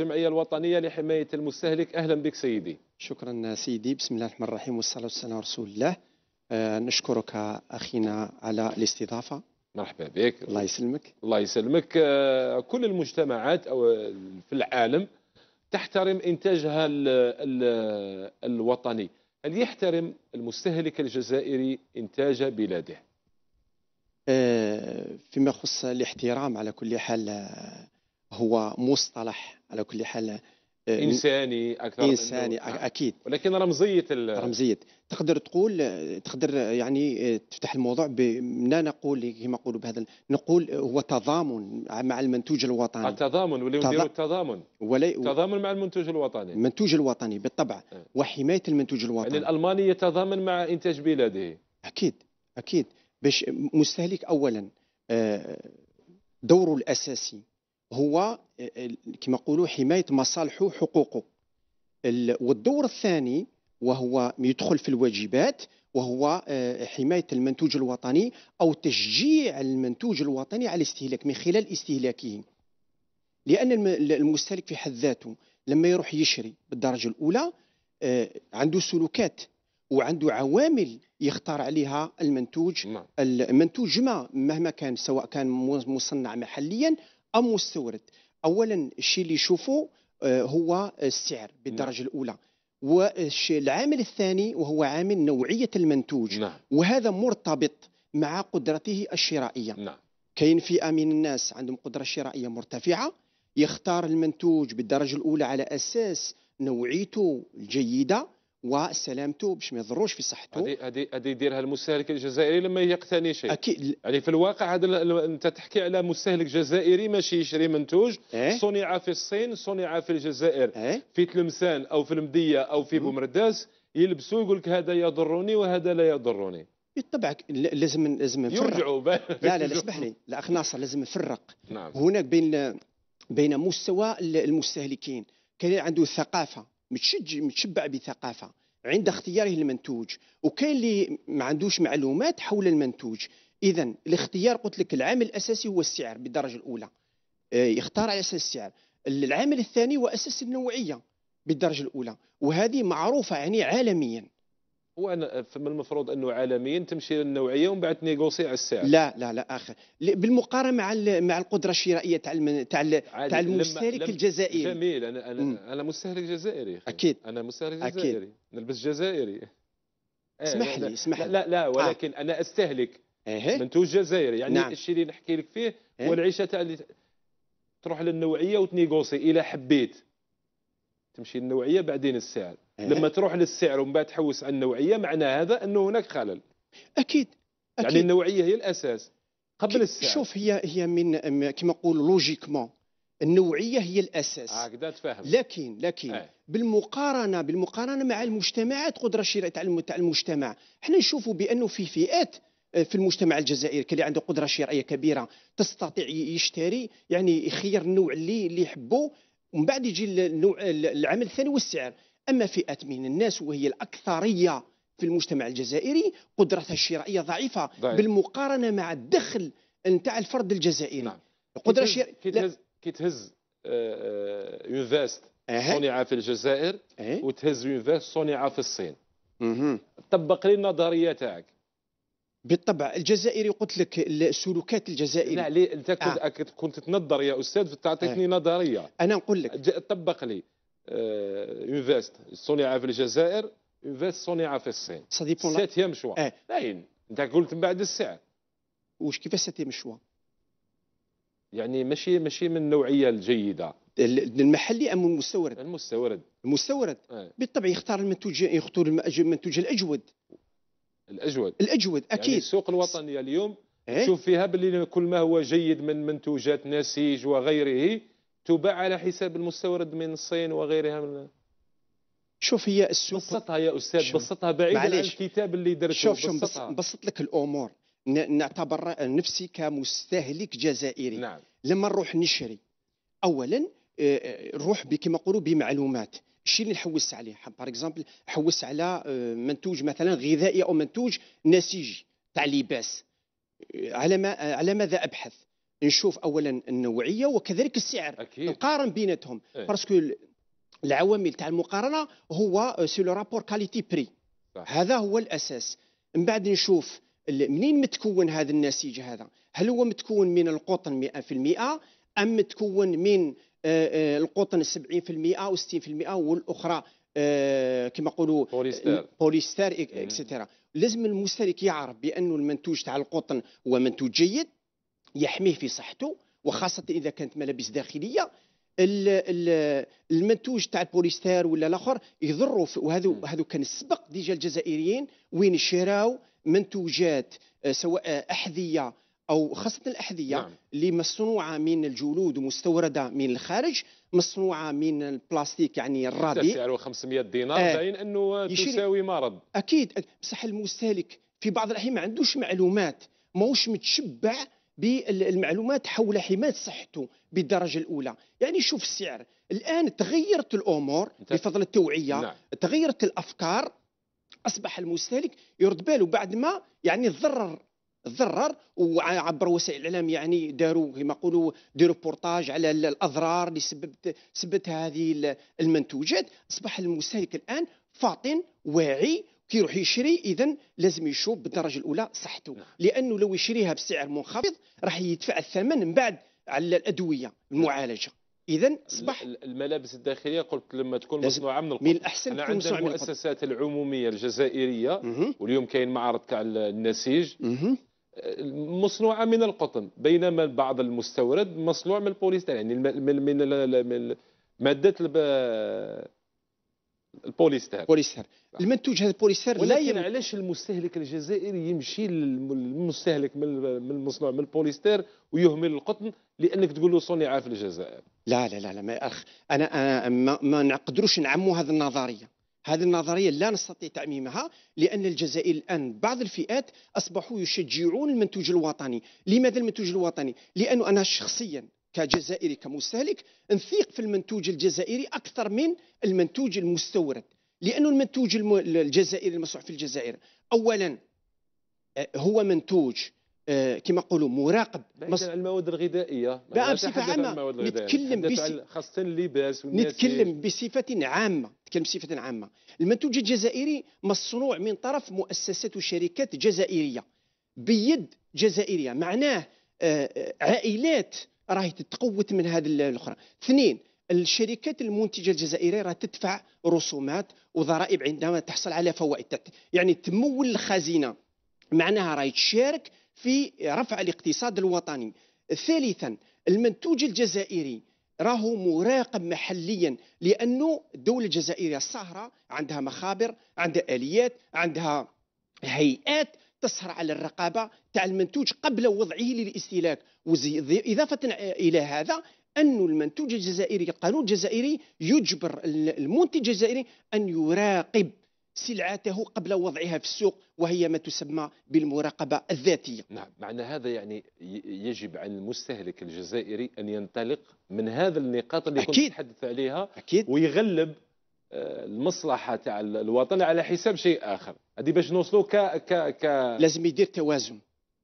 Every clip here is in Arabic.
الجمعية الوطنية لحماية المستهلك أهلا بك سيدي شكرا سيدي بسم الله الرحمن الرحيم والصلاة والسلام على رسول الله أه نشكرك أخينا على الاستضافة مرحبا بك الله يسلمك الله يسلمك آه، كل المجتمعات أو في العالم تحترم إنتاجها الوطني هل يحترم المستهلك الجزائري إنتاج بلاده؟ آه، فيما يخص الاحترام على كل حال آه، هو مصطلح على كل حال آه، انساني اكثر انساني نعم. اكيد ولكن رمزيه ال... رمزيه تقدر تقول تقدر يعني آه، تفتح الموضوع بنا نقول كما نقولوا بهذا نقول هو تضامن مع المنتوج الوطني التضامن ولا تض... التضامن ولي... تضامن مع المنتوج الوطني المنتوج الوطني بالطبع أه. وحمايه المنتوج يعني الوطني يعني الالماني يتضامن مع انتاج بلاده اكيد اكيد باش مستهلك اولا آه، دوره الاساسي هو آه، آه، كما نقولوا حمايه مصالحه وحقوقه والدور الثاني وهو يدخل في الواجبات وهو آه، حمايه المنتوج الوطني او تشجيع المنتوج الوطني على الاستهلاك من خلال استهلاكه لان المستهلك في حد ذاته لما يروح يشري بالدرجه الاولى عنده سلوكات وعنده عوامل يختار عليها المنتوج نعم. المنتوج ما مهما كان سواء كان مصنع محليا ام مستورد اولا الشيء اللي يشوفه آه، هو السعر بالدرجه نعم. الاولى والعامل الثاني وهو عامل نوعيه المنتوج نعم. وهذا مرتبط مع قدرته الشرائيه نعم. كاين فئه من الناس عندهم قدره شرائيه مرتفعه يختار المنتوج بالدرجه الاولى على اساس نوعيته الجيده وسلامته باش ما يضروش في صحته هذه هذه هذه يديرها المستهلك الجزائري لما يقتني شيء اكيد يعني في الواقع هذا انت تحكي على مستهلك جزائري ماشي يشري منتوج إيه؟ صنع في الصين صنع في الجزائر إيه؟ في تلمسان او في المديه او في بومرداس يلبسوا يقول لك هذا يضرني وهذا لا يضرني بالطبع لازم لازم يرجعوا لا لا اسمح لي الاخ ناصر لازم نفرق نعم. هناك بين بين مستوى المستهلكين كان عنده ثقافه متشج متشبع بثقافه عند اختياره المنتوج وكاين اللي ما عندوش معلومات حول المنتوج اذا الاختيار قلت لك العامل الاساسي هو السعر بالدرجه الاولى آه، يختار على اساس السعر العامل الثاني هو اساس النوعيه بالدرجه الاولى وهذه معروفه يعني عالميا هو انا من المفروض انه عالميا تمشي للنوعيه ومن بعد نيغوسي على السعر لا لا لا اخر بالمقارنه مع مع القدره الشرائيه تاع تاع تاع المستهلك الجزائري جميل انا انا مم. انا مستهلك جزائري اكيد انا مستهلك جزائري أكيد. نلبس جزائري إيه، اسمح لي اسمح لي لا لا آه. ولكن آه. انا استهلك أه. منتوج جزائري يعني نعم. الشيء اللي نحكي لك فيه إيه. هو العيشه تاع اللي تروح للنوعيه وتنيغوسي الى حبيت تمشي النوعيه بعدين السعر إيه. لما تروح للسعر ومن بعد تحوس على النوعيه معنى هذا انه هناك خلل اكيد, أكيد. يعني النوعيه هي الاساس قبل السعر شوف هي هي من كما نقول لوجيكمون النوعيه هي الاساس هكذا آه، تفهم لكن لكن آه. بالمقارنه بالمقارنه مع المجتمعات قدره شرائيه تاع المجتمع احنا نشوفوا بانه في فئات آه، في المجتمع الجزائري اللي عنده قدره شرائيه كبيره تستطيع يشتري يعني يخير النوع اللي اللي يحبه ومن بعد يجي النوع العمل الثاني والسعر أما فئة من الناس وهي الأكثرية في المجتمع الجزائري قدرتها الشرائية ضعيفة ضعيف. بالمقارنة مع الدخل نتاع الفرد الجزائري نعم. القدرة كي تهز آه، آه، يونفاست اون صنع في الجزائر أه. وتهز اون صنعة صنع في الصين مه. طبق لي النظريه تاعك بالطبع الجزائري قلت لك السلوكات الجزائريه لا انت كنت, آه. كنت تنظر يا استاذ تعطيتني آه. نظريه انا نقول لك طبق لي اون فيست صنع في الجزائر انفست صنع في الصين سا مشوا سيتيام شوا باين انت قلت من بعد السعر واش كيفاش سيتيام شوا يعني ماشي ماشي من النوعيه الجيده المحلي ام المستورد المستورد المستورد اه. بالطبع يختار المنتوج يختار المنتوج الاجود الاجود الاجود يعني اكيد يعني السوق الوطنيه اليوم إيه. شوف فيها باللي كل ما هو جيد من منتوجات نسيج وغيره تباع على حساب المستورد من الصين وغيرها من شوف هي السوق بسطها يا استاذ بسطها بعيد عن الكتاب اللي درته شوف شوف بسط لك الامور نعتبر نفسي كمستهلك جزائري نعم. لما نروح نشري اولا آه، آه، نروح كما نقولوا بمعلومات الشيء اللي نحوس عليه بار اكزومبل حوس على آه، منتوج مثلا غذائي او منتوج نسيجي تاع لباس على ما على ماذا ابحث نشوف اولا النوعيه وكذلك السعر أكيد. نقارن بيناتهم إيه. باسكو العوامل تاع المقارنه هو سي لو رابور كاليتي بري هذا هو الاساس من بعد نشوف منين متكون هذا النسيج هذا هل هو متكون من القطن 100% ام متكون من آه، آه، القطن 70% و 60% والاخرى آه، كما نقولوا بوليستر بوليستر اكسترا لازم المشترك يعرف بانه المنتوج تاع القطن هو منتوج جيد يحميه في صحته وخاصه اذا كانت ملابس داخليه المنتوج تاع البوليستير ولا الاخر يضروا وهذا هذو كان السبق ديجا الجزائريين وين شراو منتوجات آه، سواء احذيه او خاصه الاحذيه نعم. اللي مصنوعه من الجلود ومستورده من الخارج مصنوعه من البلاستيك يعني الرادي سعره 500 دينار آه باين انه تساوي مرض اكيد بصح المستهلك في بعض الاحيان ما عندوش معلومات ماهوش متشبع بالمعلومات حول حماية صحته بالدرجة الأولى يعني شوف السعر الآن تغيرت الأمور بفضل التوعية نعم. تغيرت الأفكار أصبح المستهلك يرد باله بعد ما يعني تضرر تضرر وعبر وسائل الاعلام يعني داروا كما يقولوا ديروا بورتاج على الاضرار اللي سببت سببتها هذه المنتوجات اصبح المستهلك الان فاطن واعي كي يروح يشري اذا لازم يشوف بالدرجه الاولى صحته نعم. لانه لو يشريها بسعر منخفض راح يدفع الثمن من بعد على الادويه المعالجه اذا اصبح الملابس الداخليه قلت لما تكون مصنوعه من القطن من الاحسن تكون مصنوعه من المؤسسات العموميه الجزائريه مه. واليوم كاين معرض تاع النسيج مه. مصنوعه من القطن بينما بعض المستورد مصنوع من البوليستر يعني من من ماده البوليستر بوليستر المنتوج هذا البوليستر ولكن علاش المستهلك الجزائري يمشي للمستهلك من المصنوع من البوليستر ويهمل القطن لانك تقول له صنع في الجزائر لا لا لا, لا ما اخ انا, أنا ما, ما نقدروش نعموا هذه النظريه هذه النظريه لا نستطيع تعميمها لان الجزائر الان بعض الفئات اصبحوا يشجعون المنتوج الوطني لماذا المنتوج الوطني لانه انا شخصيا كجزائري كمستهلك نثيق في المنتوج الجزائري اكثر من المنتوج المستورد لانه المنتوج الجزائري المصنوع في الجزائر اولا آه، هو منتوج آه، كما نقولوا مراقب مص... المواد الغذائيه بصفه عامه نتكلم بس... خاصه اللباس نتكلم بصفه عامه نتكلم بصفه عامه المنتوج الجزائري مصنوع من طرف مؤسسات وشركات جزائريه بيد جزائريه معناه آه، عائلات راهي تتقوت من هذه الاخرى اثنين الشركات المنتجه الجزائريه راه تدفع رسومات وضرائب عندما تحصل على فوائد يعني تمول الخزينه معناها راهي تشارك في رفع الاقتصاد الوطني ثالثا المنتوج الجزائري راهو مراقب محليا لانه الدوله الجزائريه السهره عندها مخابر عندها اليات عندها هيئات تسهر على الرقابه تاع المنتوج قبل وضعه للاستهلاك وإضافة إلى هذا أن المنتوج الجزائري القانون الجزائري يجبر المنتج الجزائري أن يراقب سلعته قبل وضعها في السوق وهي ما تسمى بالمراقبة الذاتية نعم معنى هذا يعني يجب على المستهلك الجزائري أن ينطلق من هذا النقاط اللي كنت تحدث عليها أكيد. ويغلب آه، المصلحة تاع الوطن على حساب شيء آخر هذه باش نوصلوا ك... ك... ك لازم يدير توازن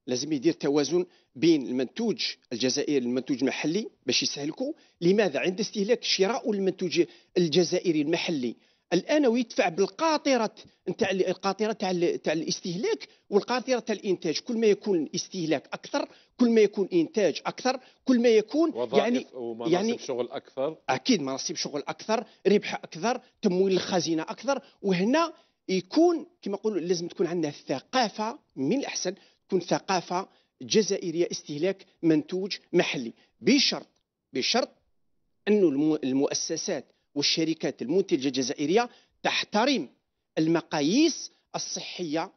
لازم يدير توازن بين المنتوج الجزائري المنتوج المحلي باش يسهلكو لماذا عند استهلاك شراء المنتوج الجزائري المحلي الان ويدفع بالقاطره نتاع القاطره تاع تاع الاستهلاك والقاطره تاع الانتاج كل ما يكون استهلاك اكثر كل ما يكون انتاج اكثر كل ما يكون يعني ومناصب يعني شغل اكثر اكيد مناصب شغل اكثر ربح اكثر تمويل الخزينه اكثر وهنا يكون كما نقولوا لازم تكون عندنا الثقافه من الاحسن تكون ثقافه جزائريه استهلاك منتوج محلي بشرط بشرط انه المؤسسات والشركات المنتجه الجزائريه تحترم المقاييس الصحيه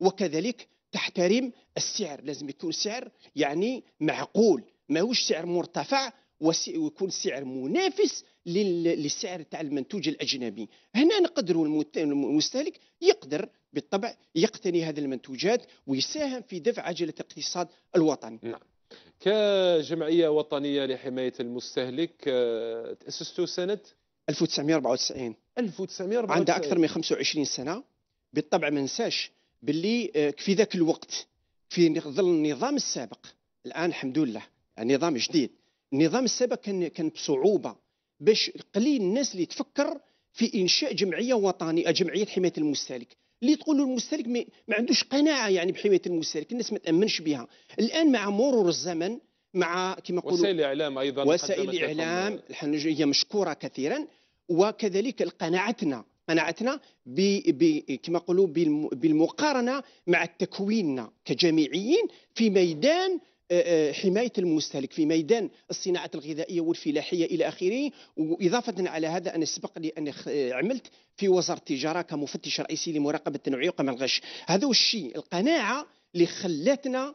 وكذلك تحترم السعر لازم يكون سعر يعني معقول ماهوش سعر مرتفع ويكون سعر منافس للسعر تاع المنتوج الاجنبي هنا نقدروا المستهلك يقدر بالطبع يقتني هذه المنتوجات ويساهم في دفع عجله الاقتصاد الوطني نعم. كجمعيه وطنيه لحمايه المستهلك آه، تاسستوا سنه 1994 1994 عندها اكثر من 25 سنه بالطبع ما ننساش باللي آه، في ذاك الوقت في ظل النظام السابق الان الحمد لله النظام جديد النظام السابق كان كان بصعوبه باش قليل الناس اللي تفكر في انشاء جمعيه وطنيه جمعيه حمايه المستهلك اللي تقولوا المستهلك ما عندوش قناعه يعني بحمايه المستهلك الناس ما تامنش بها الان مع مرور الزمن مع كما نقولوا وسائل الاعلام ايضا وسائل الاعلام هي مشكوره كثيرا وكذلك قناعتنا قناعتنا كما نقولوا بالمقارنه مع تكويننا كجامعيين في ميدان آه، آه، حمايه المستهلك في ميدان الصناعه الغذائيه والفلاحيه الى اخره واضافه على هذا انا سبق لي ان آه، عملت في وزاره التجاره كمفتش رئيسي لمراقبه التنوعيه وقمع الغش هذا هو الشيء القناعه اللي خلاتنا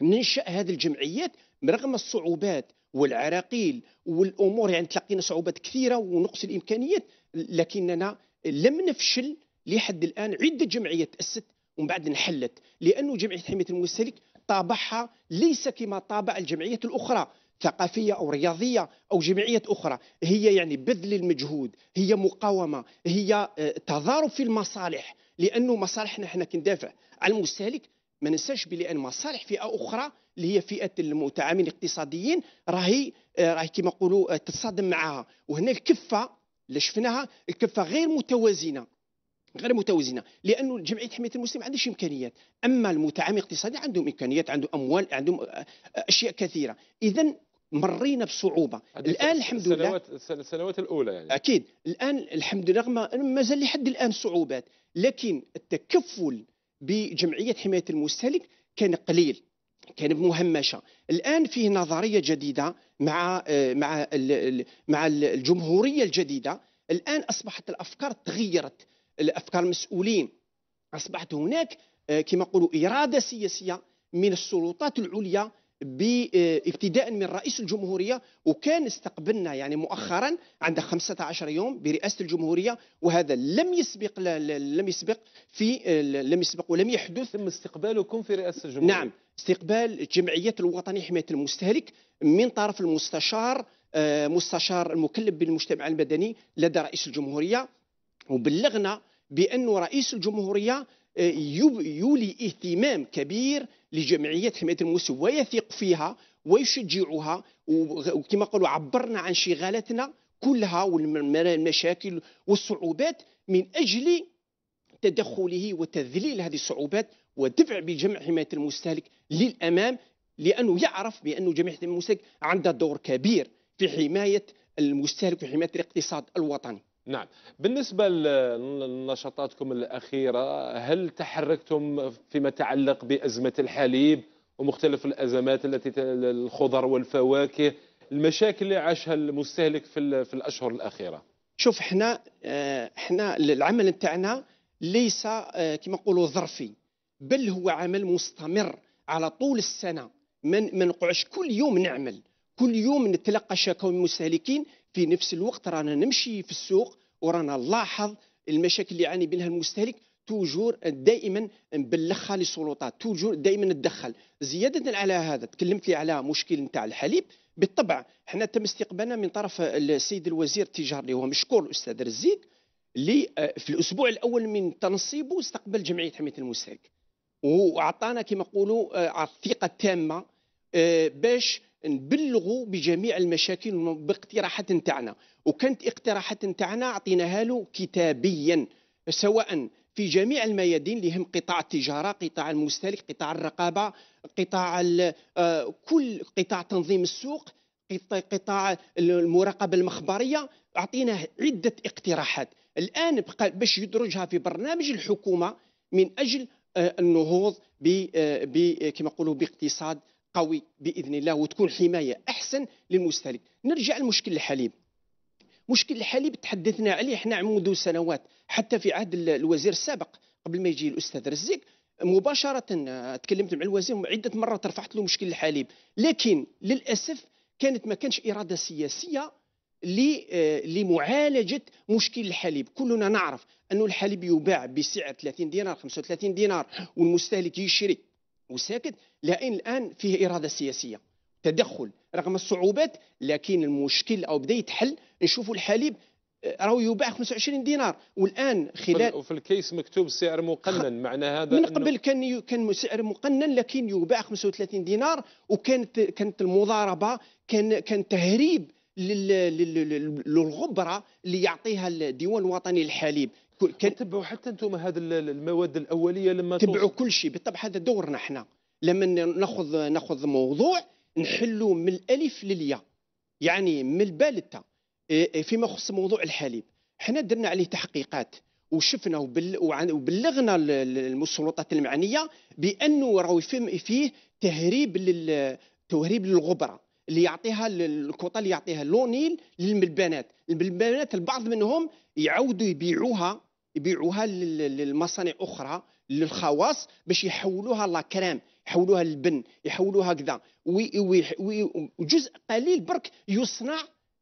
ننشا هذه الجمعيات رغم الصعوبات والعراقيل والامور يعني تلقينا صعوبات كثيره ونقص الامكانيات لكننا لم نفشل لحد الان عده جمعيات تاسست ومن بعد انحلت لانه جمعيه حمايه المستهلك طابعها ليس كما طابع الجمعية الأخرى ثقافية أو رياضية أو جمعية أخرى هي يعني بذل المجهود هي مقاومة هي آه، تضارب في المصالح لأنه مصالحنا احنا كندافع على المستهلك ما ننساش بلي ان مصالح فئه اخرى اللي هي فئه المتعاملين الاقتصاديين راهي آه، راهي كما نقولوا آه، تتصادم معها وهنا الكفه اللي شفناها الكفه غير متوازنه غير متوازنه لانه جمعيه حمايه المسلم عندها امكانيات اما المتعامل الاقتصادي عندهم امكانيات عندهم اموال عندهم آه، آه، اشياء كثيره اذا مرينا بصعوبه الان الحمد لله السنوات الاولى يعني اكيد الان الحمد لله رغم مازال لحد الان صعوبات لكن التكفل بجمعيه حمايه المستهلك كان قليل كان بمهمشه الان فيه نظريه جديده مع آه، مع مع الجمهوريه الجديده الان اصبحت الافكار تغيرت الافكار المسؤولين اصبحت هناك آه، كما نقولوا اراده سياسيه من السلطات العليا ابتداء من رئيس الجمهوريه وكان استقبلنا يعني مؤخرا عند 15 يوم برئاسه الجمهوريه وهذا لم يسبق لم يسبق في آه، لم يسبق ولم يحدث تم استقبالكم في رئاسه الجمهوريه نعم استقبال جمعيه الوطنيه حمايه المستهلك من طرف المستشار آه، مستشار المكلف بالمجتمع المدني لدى رئيس الجمهوريه وبلغنا بأن رئيس الجمهورية آه، يولي اهتمام كبير لجمعية حماية الموسى ويثق فيها ويشجعها وكما قالوا عبرنا عن شغالتنا كلها والمشاكل والصعوبات من أجل تدخله وتذليل هذه الصعوبات ودفع بجمع حماية المستهلك للأمام لأنه يعرف بأن جمعية المستهلك عندها دور كبير في حماية المستهلك وحماية الاقتصاد الوطني نعم بالنسبة لنشاطاتكم الأخيرة هل تحركتم فيما يتعلق بأزمة الحليب ومختلف الأزمات التي الخضر والفواكه المشاكل اللي عاشها المستهلك في, في الأشهر الأخيرة شوف احنا آه، احنا العمل نتاعنا ليس آه، كما نقولوا ظرفي بل هو عمل مستمر على طول السنة من ما نقعش كل يوم نعمل كل يوم نتلقى شكاوى من المستهلكين في نفس الوقت رانا نمشي في السوق ورانا نلاحظ المشاكل اللي يعاني منها المستهلك توجور دائما مبلخه للسلطات توجور دائما تدخل زياده على هذا تكلمت لي على مشكل نتاع الحليب بالطبع حنا تم استقبالنا من طرف السيد الوزير التجار اللي هو مشكور الاستاذ رزيق اللي آه، في الاسبوع الاول من تنصيبه استقبل جمعيه حمايه المستهلك واعطانا كما نقولوا الثقه آه، التامه آه، باش نبلغوا بجميع المشاكل باقتراحات نتاعنا وكانت اقتراحات نتاعنا عطيناها له كتابيا سواء في جميع الميادين اللي هم قطاع التجاره قطاع المستهلك قطاع الرقابه قطاع آه، كل قطاع تنظيم السوق قطاع المراقبه المخبريه اعطيناه عده اقتراحات الان بقى باش يدرجها في برنامج الحكومه من اجل آه، النهوض ب آه، كما نقولوا باقتصاد قوي باذن الله وتكون حمايه احسن للمستهلك نرجع لمشكل الحليب مشكل الحليب تحدثنا عليه احنا منذ سنوات حتى في عهد الوزير السابق قبل ما يجي الاستاذ رزيق مباشره آه، تكلمت مع الوزير عده مرات رفعت له مشكل الحليب لكن للاسف كانت ما كانش اراده سياسيه آه، لمعالجه مشكل الحليب كلنا نعرف أن الحليب يباع بسعر 30 دينار 35 دينار والمستهلك يشري وساكت لأن الآن فيه إرادة سياسية تدخل رغم الصعوبات لكن المشكل أو بدأ يتحل نشوفوا الحليب آه، راهو يباع 25 دينار والان خلال وفي الكيس مكتوب سعر مقنن معنى هذا من قبل كان كان سعر مقنن لكن يباع 35 دينار وكانت كانت المضاربه كان كان تهريب للغبره اللي يعطيها الديوان الوطني للحليب كتبعوا حتى انتم هذه المواد الاوليه لما تبعوا كل شيء بالطبع هذا دورنا احنا لما ناخذ ناخذ موضوع نحلوا من الالف للياء يعني من الباء للتاء إيه، إيه، فيما يخص موضوع الحليب احنا درنا عليه تحقيقات وشفنا وبلغنا السلطات المعنيه بانه راهو فيه تهريب لل تهريب للغبره اللي يعطيها الكوطه اللي يعطيها لونيل للملبنات الملبنات البعض منهم يعودوا يبيعوها يبيعوها للمصانع اخرى للخواص باش يحولوها لا كريم يحولوها للبن يحولوها كذا وجزء قليل برك يصنع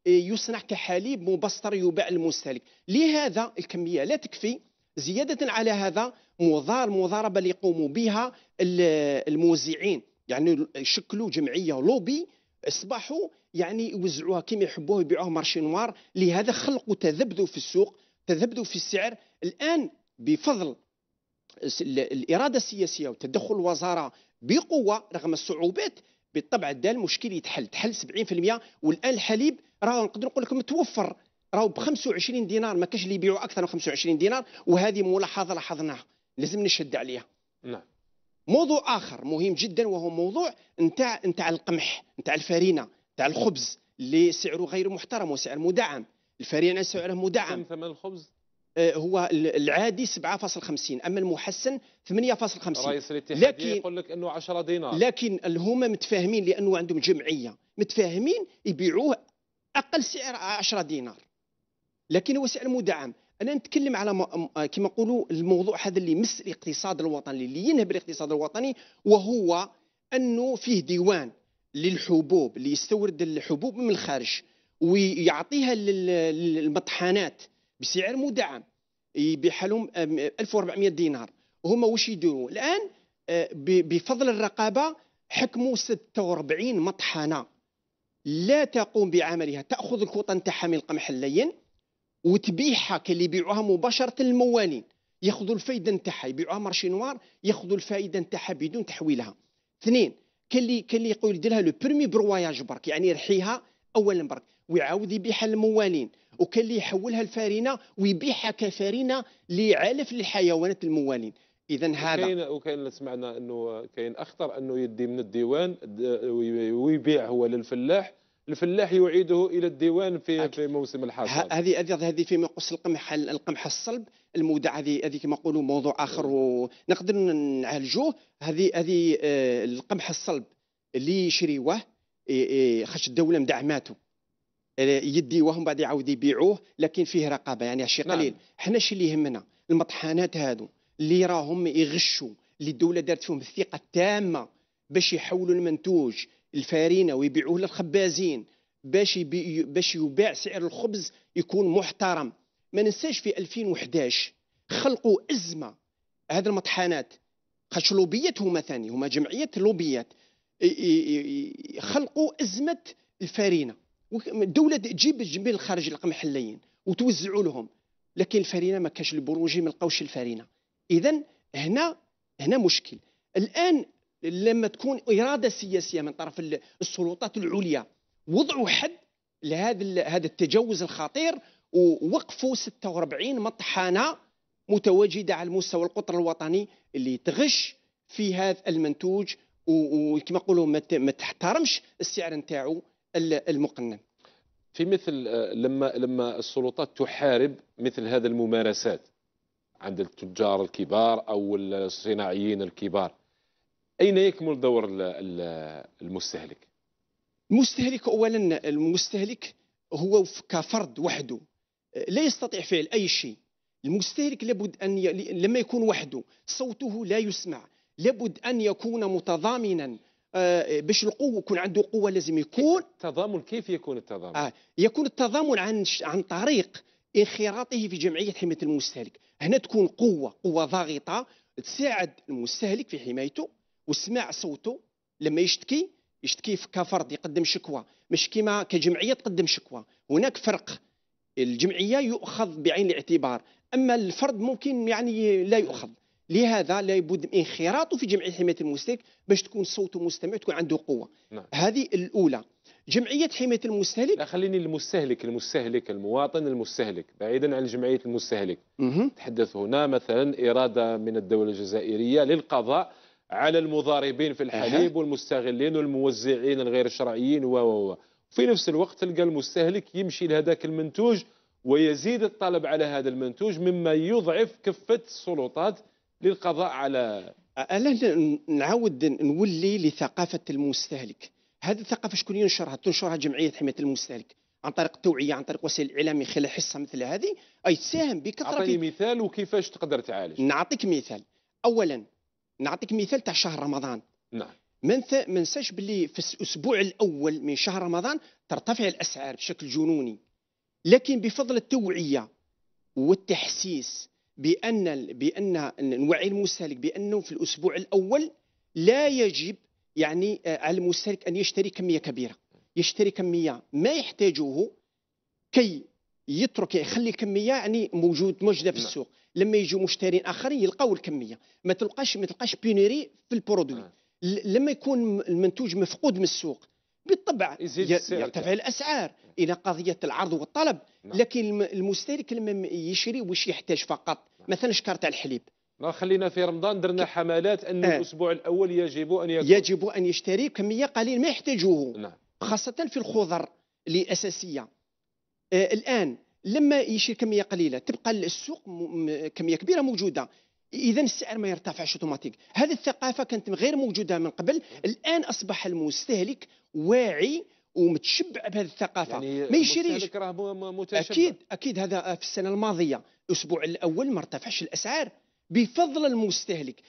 يصنع كحليب مبستر يباع للمستهلك لهذا الكميه لا تكفي زياده على هذا مضار مضاربه اللي يقوموا بها الموزعين يعني شكلوا جمعيه لوبي اصبحوا يعني يوزعوها كما يحبوه يبيعوه مارشي نوار لهذا خلقوا تذبذب في السوق تذبذب في السعر الآن بفضل الإرادة السياسية وتدخل الوزارة بقوة رغم الصعوبات بالطبع دا المشكل يتحل تحل 70% والآن الحليب راه نقدر نقول لكم توفر راه ب 25 دينار ما كاش اللي يبيعوا أكثر من 25 دينار وهذه ملاحظة لاحظناها لازم نشد عليها نعم موضوع آخر مهم جدا وهو موضوع نتاع نتاع القمح نتاع الفارينة نتاع الخبز اللي سعره غير محترم وسعر مدعم الفرينه سعره مدعم كم ثمن الخبز؟ آه، هو العادي 7.50 اما المحسن 8.50 رئيس الاتحاد لكن يقول لك انه 10 دينار لكن هما متفاهمين لانه عندهم جمعيه متفاهمين يبيعوه اقل سعر 10 دينار لكن هو سعر مدعم انا نتكلم على آه، كما نقولوا الموضوع هذا اللي يمس الاقتصاد الوطني اللي ينهب الاقتصاد الوطني وهو انه فيه ديوان للحبوب اللي يستورد الحبوب من الخارج ويعطيها للمطحنات بسعر مدعم يبيعها لهم 1400 دينار هما واش يديروا الان آه، بفضل الرقابه حكموا 46 مطحنه لا تقوم بعملها تاخذ الكوطه نتاعها من القمح اللين وتبيعها كاللي يبيعوها مباشره للموالين ياخذوا الفائده نتاعها يبيعوها مارشي نوار ياخذوا الفائده نتاعها بدون تحويلها اثنين كاللي كاللي يقول لها لو برومي برواياج برك يعني رحيها اولا برك ويعاود يبيعها للموالين وكان اللي يحولها الفارينه ويبيعها كفارينه لعلف للحيوانات الموالين اذا هذا وكاين وكاين سمعنا انه كاين اخطر انه يدي من الديوان ويبيع هو للفلاح الفلاح يعيده الى الديوان في أكيد. في موسم الحصاد هذه هذه هذه فيما مقص القمح القمح الصلب المودع هذه هذه كما نقولوا موضوع اخر ونقدر نعالجوه هذه هذه آه، القمح الصلب اللي يشريوه خاطر الدوله مدعماته يدي وهم بعد يعاود يبيعوه لكن فيه رقابه يعني شيء نعم. قليل نعم. حنا شي اللي يهمنا المطحنات هادو اللي راهم يغشوا اللي الدوله دارت فيهم الثقه التامه باش يحولوا المنتوج الفارينه ويبيعوه للخبازين باش يبي... باش يباع سعر الخبز يكون محترم ما ننساش في 2011 خلقوا ازمه هذه المطحنات خاطش لوبيات هما ثاني هما جمعيه لوبيات خلقوا ازمه الفارينه الدوله تجيب جميع الخارج القمحليين وتوزعوا لهم لكن الفرينه ما كاش البروجي ما لقاوش الفرينه اذا هنا هنا مشكل الان لما تكون اراده سياسيه من طرف السلطات العليا وضعوا حد لهذا هذا التجاوز الخطير ووقفوا 46 مطحنه متواجده على المستوى القطر الوطني اللي تغش في هذا المنتوج وكما نقولوا ما تحترمش السعر نتاعو المقنن في مثل آه، لما لما السلطات تحارب مثل هذه الممارسات عند التجار الكبار او الصناعيين الكبار اين يكمل دور المستهلك المستهلك اولا المستهلك هو كفرد وحده آه، لا يستطيع فعل اي شيء المستهلك لابد ان ي... لما يكون وحده صوته لا يسمع لابد ان يكون متضامنا آه، باش القوه يكون عنده قوه لازم يكون التضامن كيف يكون التضامن؟ آه يكون التضامن عن عن طريق انخراطه في جمعيه حمايه المستهلك، هنا تكون قوه قوه ضاغطه تساعد المستهلك في حمايته وسماع صوته لما يشتكي يشتكي كفرد يقدم شكوى مش كما كجمعيه تقدم شكوى، هناك فرق الجمعيه يؤخذ بعين الاعتبار، اما الفرد ممكن يعني لا يؤخذ. لهذا لابد من انخراطه في جمعيه حمايه المستهلك باش تكون صوته مستمع تكون عنده قوه نعم. هذه الاولى جمعيه حمايه المستهلك لا خليني المستهلك المستهلك المواطن المستهلك بعيدا عن جمعيه المستهلك نتحدث هنا مثلا اراده من الدوله الجزائريه للقضاء على المضاربين في الحليب أه. والمستغلين والموزعين الغير شرعيين و في نفس الوقت تلقى المستهلك يمشي لهذاك المنتوج ويزيد الطلب على هذا المنتوج مما يضعف كفه السلطات للقضاء على انا نعاود نولي لثقافه المستهلك هذه الثقافه شكون ينشرها تنشرها جمعيه حمايه المستهلك عن طريق التوعيه عن طريق وسائل الاعلام من خلال حصه مثل هذه اي تساهم بكثره اعطيني مثال وكيفاش تقدر تعالج نعطيك مثال اولا نعطيك مثال تاع شهر رمضان نعم ما ننساش باللي في الاسبوع الاول من شهر رمضان ترتفع الاسعار بشكل جنوني لكن بفضل التوعيه والتحسيس بأن بأن نوعي المستهلك بأنه في الأسبوع الأول لا يجب يعني آه، على المستهلك أن يشتري كمية كبيرة يشتري كمية ما يحتاجه كي يترك يخلي الكميه يعني موجود موجوده في نعم. السوق لما يجوا مشترين اخرين يلقاو الكميه ما تلقاش ما تلقاش بينيري في البرودوي نعم. لما يكون المنتوج مفقود من السوق بالطبع يرتفع الاسعار الى قضيه العرض والطلب نعم. لكن المستهلك لما يشري واش يحتاج فقط نعم. مثلا شكار تاع الحليب ما نعم، خلينا في رمضان درنا حملات ان آه. الاسبوع الاول يجب ان يكون يجب ان يشتري كميه قليل ما يحتاجه نعم. خاصه في الخضر الاساسيه آه الان لما يشري كميه قليله تبقى السوق كميه كبيره موجوده اذا السعر ما يرتفعش اوتوماتيك هذه الثقافه كانت غير موجوده من قبل الان اصبح المستهلك واعي ومتشبع بهذه الثقافه يعني ما يشريش راه متشبع اكيد اكيد هذا في السنه الماضيه الاسبوع الاول ما ارتفعش الاسعار بفضل المستهلك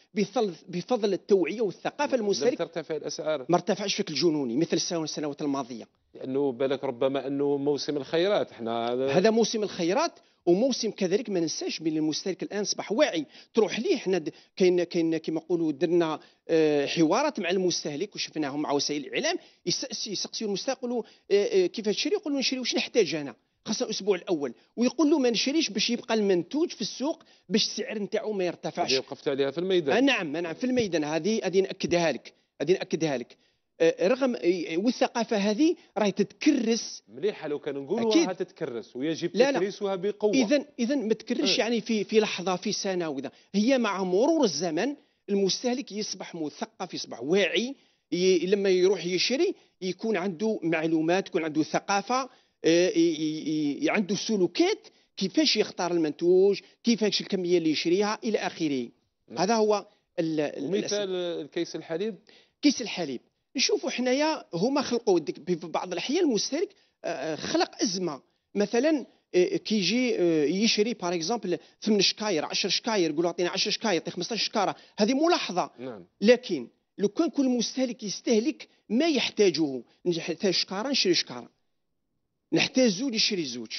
بفضل التوعيه والثقافه المستهلك ترتفع الاسعار ما ارتفعش بشكل جنوني مثل السنوات الماضيه لانه بالك ربما انه موسم الخيرات احنا هذا موسم الخيرات وموسم كذلك ما ننساش بلي المستهلك الان اصبح واعي تروح ليه احنا كاين كاين كما نقولوا درنا آه، حوارات مع المستهلك وشفناهم مع وسائل الاعلام يسقسيو المستهلك يقولوا آه، آه، كيفاش تشري يقولوا نشري واش نحتاج انا خاصه الاسبوع الاول ويقول له ما نشريش باش يبقى المنتوج في السوق باش السعر نتاعو ما يرتفعش هذه وقفت عليها في الميدان آه، نعم نعم في الميدان هذه هذه ناكدها لك هذه ناكدها لك آه، رغم آه، والثقافه هذه راهي تتكرس مليحه لو كان نقولوا راها تتكرس ويجب تكريسها بقوه اذا اذا ما تكرش إيه. يعني في في لحظه في سنه وذا هي مع مرور الزمن المستهلك يصبح مثقف يصبح واعي لما يروح يشري يكون عنده معلومات يكون عنده ثقافه آه، عنده سلوكات كيفاش يختار المنتوج كيفاش الكميه اللي يشريها الى اخره نعم. هذا هو مثال الكيس الحليب كيس الحليب نشوفوا حنايا هما خلقوا في بعض الاحيان المستهلك آه، آه، خلق ازمه مثلا كيجي يشري باغ اكزومبل ثمن شكاير 10 شكاير يقولوا اعطينا 10 شكاير 15 شكاره هذه ملاحظه نعم. لكن لو كان كل مستهلك يستهلك ما يحتاجه نحتاج شكاره نشري شكاره نحتاج زوج نشري زوج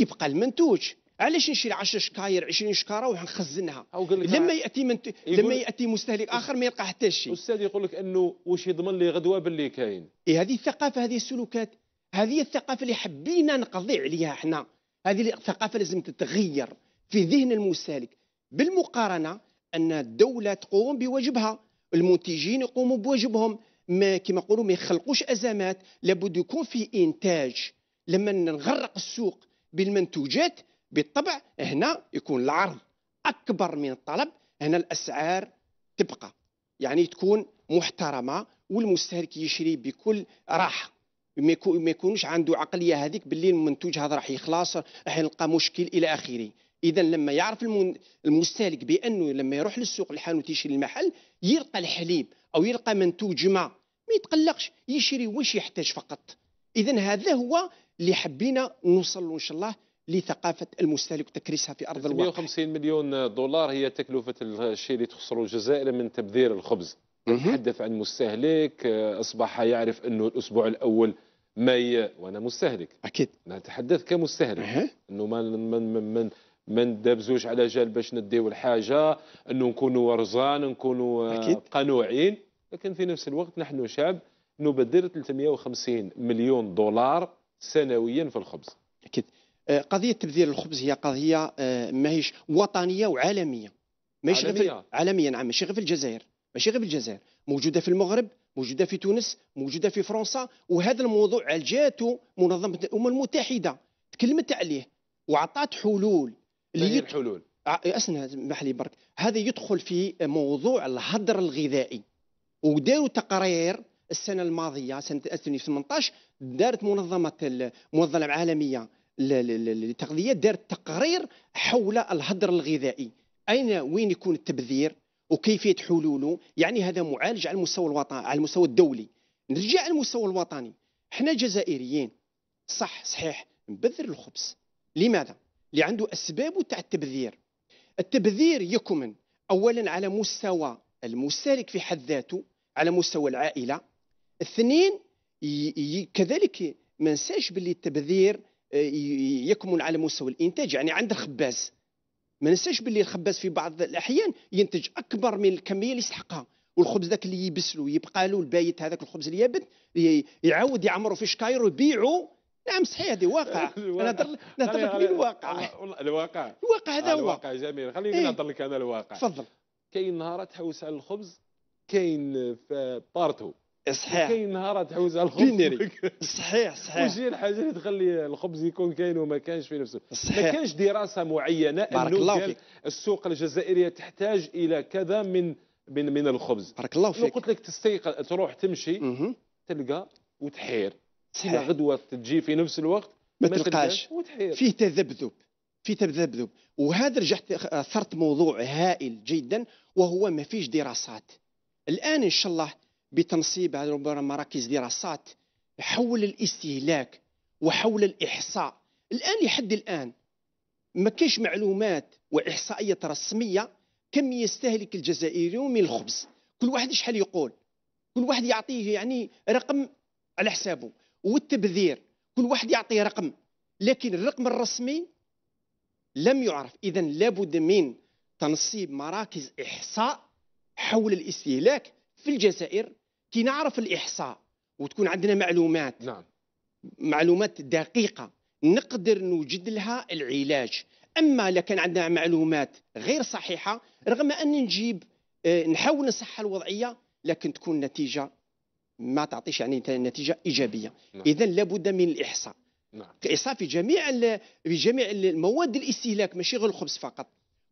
يبقى المنتوج علاش نشري 10 شكاير 20 شكاره ونخزنها لما ياتي منت... لما ياتي مستهلك اخر ما يلقى حتى شيء استاذ يقول لك انه واش يضمن لي غدوه باللي كاين اي هذه الثقافه هذه السلوكات هذه الثقافه اللي حبينا نقضي عليها احنا هذه الثقافه لازم تتغير في ذهن المستهلك بالمقارنه ان الدوله تقوم بواجبها المنتجين يقوموا بواجبهم ما كما نقولوا ما يخلقوش ازمات لابد يكون في انتاج لما نغرق السوق بالمنتوجات بالطبع هنا يكون العرض اكبر من الطلب هنا الاسعار تبقى يعني تكون محترمه والمستهلك يشري بكل راحه ما يكونش عنده عقليه هذيك باللي المنتوج هذا راح يخلص راح يلقى مشكل الى اخره اذا لما يعرف المستهلك بانه لما يروح للسوق الحانوت يشري المحل يلقى الحليب او يلقى منتوج ما ما يتقلقش يشري واش يحتاج فقط اذا هذا هو اللي حبينا نوصلوا ان شاء الله لثقافه المستهلك وتكريسها في ارض الواقع 150 مليون دولار هي تكلفه الشيء اللي تخسره الجزائر من تبذير الخبز نتحدث عن مستهلك اصبح يعرف انه الاسبوع الاول ما وانا مستهلك اكيد نتحدث كمستهلك أه. انه ما من من من ما ندبزوش على جال باش نديو الحاجه انه نكونوا ورزان نكونوا أكيد. قنوعين لكن في نفس الوقت نحن شعب نبذر 350 مليون دولار سنويا في الخبز اكيد آه، قضيه تبذير الخبز هي قضيه آه، ماهيش وطنيه وعالميه ماهيش عالمية. عالميا نعم ماشي غير في الجزائر ماشي غير في الجزائر موجوده في المغرب موجوده في تونس موجوده في فرنسا وهذا الموضوع جاتو منظمه الامم المتحده تكلمت عليه وعطات حلول اللي يت... حلول آه، اسنى محلي برك هذا يدخل في موضوع الهدر الغذائي وداروا تقرير السنه الماضيه سنه 2018 دارت منظمه المنظمه العالميه للتغذيه دارت تقرير حول الهدر الغذائي اين وين يكون التبذير وكيفيه حلوله يعني هذا معالج على المستوى الوطني على المستوى الدولي نرجع على المستوى الوطني احنا جزائريين صح صحيح نبذر الخبز لماذا اللي عنده اسباب تاع التبذير التبذير يكمن اولا على مستوى المستهلك في حد ذاته على مستوى العائله اثنين كذلك ما نساش باللي التبذير آه، يكمن على مستوى الانتاج يعني عند الخباز ما ننساش باللي الخباز في بعض الاحيان ينتج اكبر من الكميه اللي يستحقها والخبز ذاك اللي يبسلو يبقى له البايت هذاك الخبز اليابد يعاود يعمرو في شكاير ويبيعو نعم صحيح هذه واقع نهضر نهضر لك من الواقع الواقع الواقع هذا هو الواقع جميل خليني إيه. نهضر لك انا الواقع تفضل كاين نهار تحوس على الخبز كاين في بارتو صحيح كاين نهار تحوز على الخبز ديناري صحيح صحيح وجي الحاجه اللي تخلي الخبز يكون كاين وما كانش في نفسه صحيح ما كانش دراسه معينه بارك الله فيك السوق الجزائريه تحتاج الى كذا من من من الخبز بارك الله فيك قلت لك تستيقظ تروح تمشي تلقى وتحير صحيح غدوه تجي في نفس الوقت ما, ما تلقاش وتحير فيه تذبذب في تذبذب وهذا رجعت اثرت موضوع هائل جدا وهو ما فيش دراسات الان ان شاء الله بتنصيب ربما مراكز دراسات حول الاستهلاك وحول الإحصاء الآن لحد الآن ما كاينش معلومات وإحصائية رسمية كم يستهلك الجزائريون من الخبز كل واحد شحال يقول كل واحد يعطيه يعني رقم على حسابه والتبذير كل واحد يعطيه رقم لكن الرقم الرسمي لم يعرف إذا لابد من تنصيب مراكز إحصاء حول الاستهلاك في الجزائر كي نعرف الاحصاء وتكون عندنا معلومات نعم معلومات دقيقه نقدر نوجد لها العلاج اما لكن عندنا معلومات غير صحيحه رغم ان نجيب آه، نحاول نصحح الوضعيه لكن تكون النتيجه ما تعطيش يعني نتيجه ايجابيه نعم. اذا لابد من الاحصاء نعم. الاحصاء في جميع في جميع المواد الاستهلاك ماشي غير الخبز فقط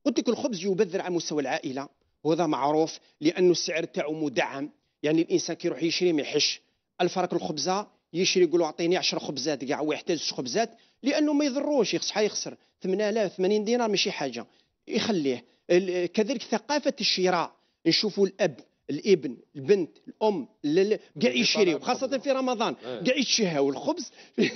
قلت لك الخبز يبذر على مستوى العائله وهذا معروف لانه السعر تاعو مدعم يعني الانسان كيروح يشري ما يحش الفرق الخبزه يشري يقول له اعطيني 10 خبزات كاع ويحتاج زوج خبزات لانه ما يضروش يصحى يخسر 8000 80 دينار ماشي حاجه يخليه كذلك ثقافه الشراء نشوفوا الاب الابن البنت الام كاع يشريو خاصه في رمضان كاع إيه. يتشهاو الخبز في,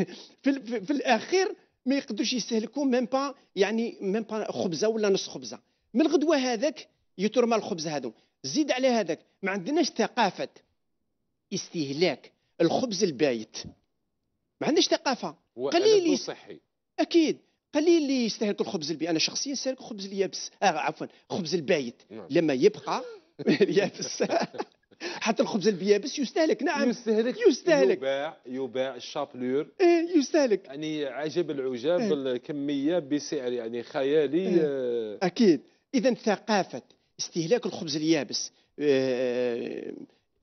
في, في, في الاخير ما يقدروش يستهلكوا ميم با يعني ميم با خبزه ولا نص خبزه من الغدوه هذاك يترمى الخبز هذو زيد على هذاك ما عندناش ثقافة استهلاك الخبز البايت ما عندناش ثقافة قليل صحي أكيد قليل اللي يستهلك الخبز البي انا شخصيا استهلك الخبز اليابس آه عفوا الخبز البايت نعم. لما يبقى اليابس حتى الخبز البيابس يستهلك نعم يستهلك يستهلك يباع يباع الشابلور إيه يستهلك يعني عجب العجاب إيه الكميه بسعر يعني خيالي إيه. آه اكيد اذا ثقافه استهلاك الخبز اليابس آه،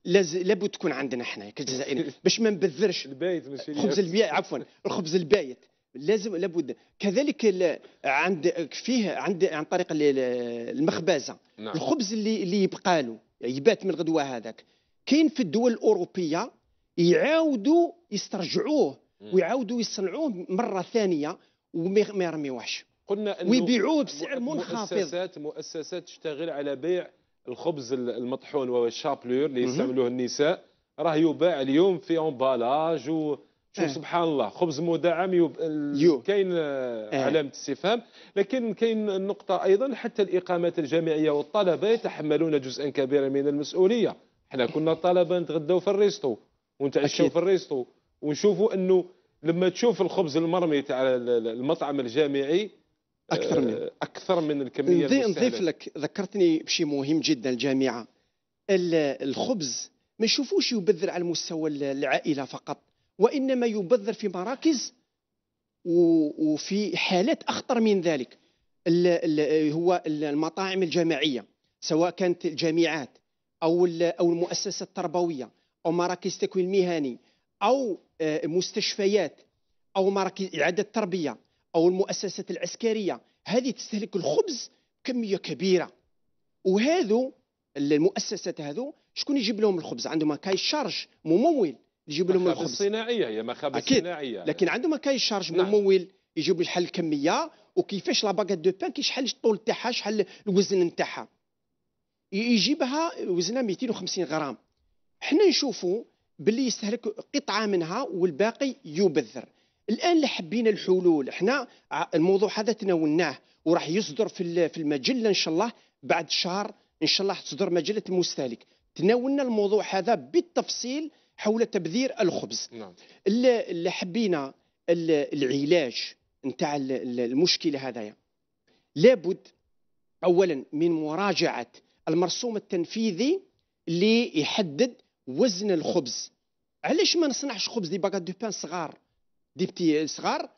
آه، لابد تكون عندنا احنا كجزائريين باش ما نبذرش البايت ماشي الخبز البايت عفوا الخبز البايت لازم لابد كذلك عند فيه عند عن طريق المخبزه نعم. الخبز اللي اللي يبقى له يعني يبات من الغدوه هذاك كاين في الدول الاوروبيه يعاودوا يسترجعوه ويعاودوا يصنعوه مره ثانيه وما يرميوهش قلنا انه ويبيعوه بسعر منخفض مؤسسات مؤسسات تشتغل على بيع الخبز المطحون وهو اللي يستعملوه النساء راه يباع اليوم في امبالاج و شو اه. سبحان الله خبز مدعم يب... كاين اه. إيه. علامه استفهام لكن كاين نقطه ايضا حتى الاقامات الجامعيه والطلبه يتحملون جزءا كبيرا من المسؤوليه احنا كنا طلبه نتغداو في الريستو ونتعشاو في الريستو ونشوفوا انه لما تشوف الخبز المرمي تاع المطعم الجامعي اكثر من آه، اكثر من الكميه نضيف لك ذكرتني بشيء مهم جدا الجامعه الخبز ما نشوفوش يبذر على مستوى العائله فقط وانما يبذر في مراكز وفي حالات اخطر من ذلك هو المطاعم الجماعيه سواء كانت الجامعات او او المؤسسه التربويه او مراكز التكوين المهني او آه، مستشفيات او مراكز اعاده التربيه أو المؤسسات العسكرية هذه تستهلك الخبز كمية كبيرة وهذو المؤسسات هذو شكون يجيب لهم الخبز عندهم كاي شارج ممول يجيب لهم الخبز صناعية هي مخابز صناعية لكن عندهم كاي شارج نعم. ممول يجيب الحل الكمية وكيفاش لا باكات دو بان كيشحال الطول تاعها شحال الوزن نتاعها يجيبها وزنها 250 غرام حنا نشوفوا باللي يستهلك قطعه منها والباقي يبذر الان لا حبينا الحلول احنا الموضوع هذا تناولناه وراح يصدر في في المجله ان شاء الله بعد شهر ان شاء الله تصدر مجله المستهلك تناولنا الموضوع هذا بالتفصيل حول تبذير الخبز نعم. اللي حبينا العلاج نتاع المشكله هذايا لابد اولا من مراجعه المرسوم التنفيذي اللي يحدد وزن الخبز علاش ما نصنعش خبز دي باكات دو بان صغار دي بتي صغار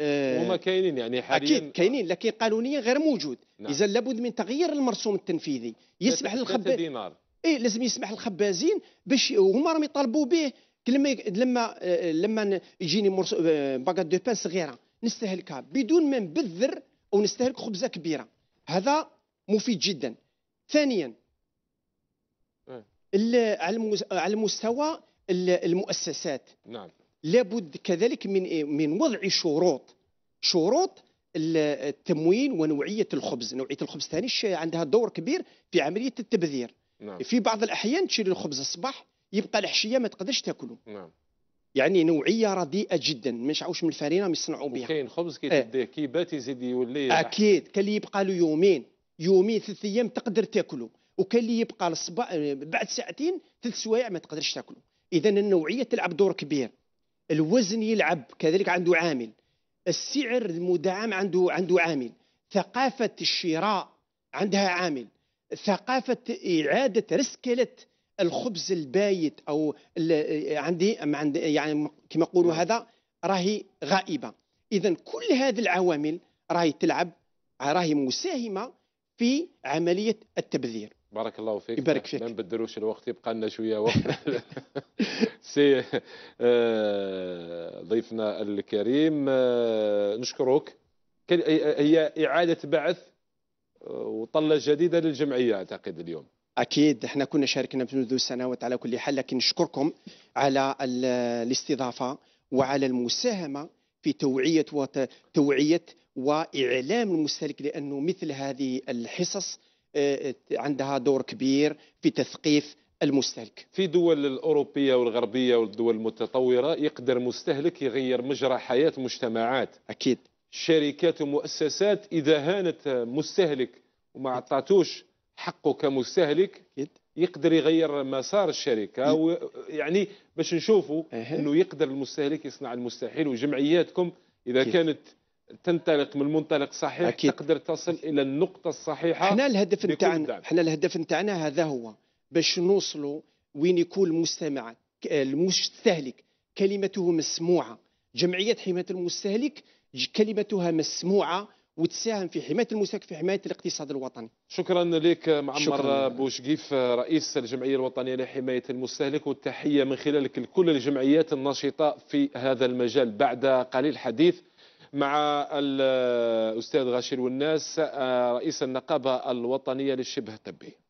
آه هما كاينين يعني حاليا اكيد كاينين لكن قانونيا غير موجود نعم. اذا لابد من تغيير المرسوم التنفيذي يسمح للخباز دينار اي لازم يسمح للخبازين باش هما راهم يطالبوا به لما لما آه، لما يجيني آه، باكا دو بان صغيره نستهلكها بدون ما نبذر او نستهلك خبزه كبيره هذا مفيد جدا ثانيا إيه. على على مستوى المؤسسات نعم لابد كذلك من إيه؟ من وضع شروط شروط التموين ونوعيه الخبز نوعيه الخبز ثاني عندها دور كبير في عمليه التبذير نعم. في بعض الاحيان تشري الخبز الصباح يبقى العشيه ما تقدرش تاكله نعم. يعني نوعيه رديئه جدا مش عاوش من الفرينه يصنعوا بها كاين خبز كي آه. كي بات يزيد يولي اكيد كاين اللي يبقى له يومين يومين ثلاث ايام تقدر تاكله وكاين اللي يبقى الصباح بعد ساعتين ثلاث سوايع ما تقدرش تاكله اذا النوعيه تلعب دور كبير الوزن يلعب كذلك عنده عامل السعر المدعم عنده عنده عامل ثقافة الشراء عندها عامل ثقافة إعادة رسكلة الخبز البايت أو عندي يعني كما يقولوا نعم. هذا راهي غائبة إذا كل هذه العوامل راهي تلعب راهي مساهمة في عملية التبذير بارك الله فيك يبارك فيك ما نبدلوش الوقت يبقى لنا شويه وقت سي آه، ضيفنا الكريم آه، نشكرك هي اعاده بعث آه، وطله جديده للجمعيه اعتقد اليوم اكيد احنا كنا شاركنا منذ سنوات على كل حال لكن نشكركم على الاستضافه وعلى المساهمه في توعيه وتوعيه واعلام المستهلك لانه مثل هذه الحصص آه، آه، عندها دور كبير في تثقيف المستهلك في دول الأوروبية والغربية والدول المتطورة يقدر مستهلك يغير مجرى حياة مجتمعات أكيد شركات ومؤسسات إذا هانت مستهلك وما عطاتوش حقه كمستهلك أكيد. يقدر يغير مسار الشركه أو يعني باش نشوفوا أه. انه يقدر المستهلك يصنع المستحيل وجمعياتكم اذا أكيد. كانت تنطلق من المنطلق الصحيح أكيد. تقدر تصل الى النقطه الصحيحه احنا الهدف نتاعنا احنا الهدف نتاعنا هذا هو باش نوصلوا وين يكون المستمع المستهلك كلمته مسموعه جمعيه حمايه المستهلك كلمتها مسموعه وتساهم في حمايه المستهلك في حمايه الاقتصاد الوطني. شكرا لك معمر بوشقيف رئيس الجمعيه الوطنيه لحمايه المستهلك والتحيه من خلالك لكل الجمعيات النشطه في هذا المجال بعد قليل حديث مع الأستاذ غاشي الوناس آه، رئيس النقابة الوطنية للشبه الطبي